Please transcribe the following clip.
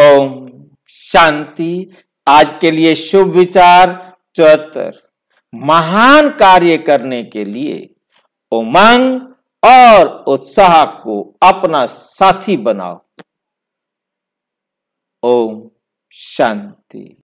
ओम शांति आज के लिए शुभ विचार चौहत्तर महान कार्य करने के लिए उमंग और उत्साह को अपना साथी बनाओ ओम शांति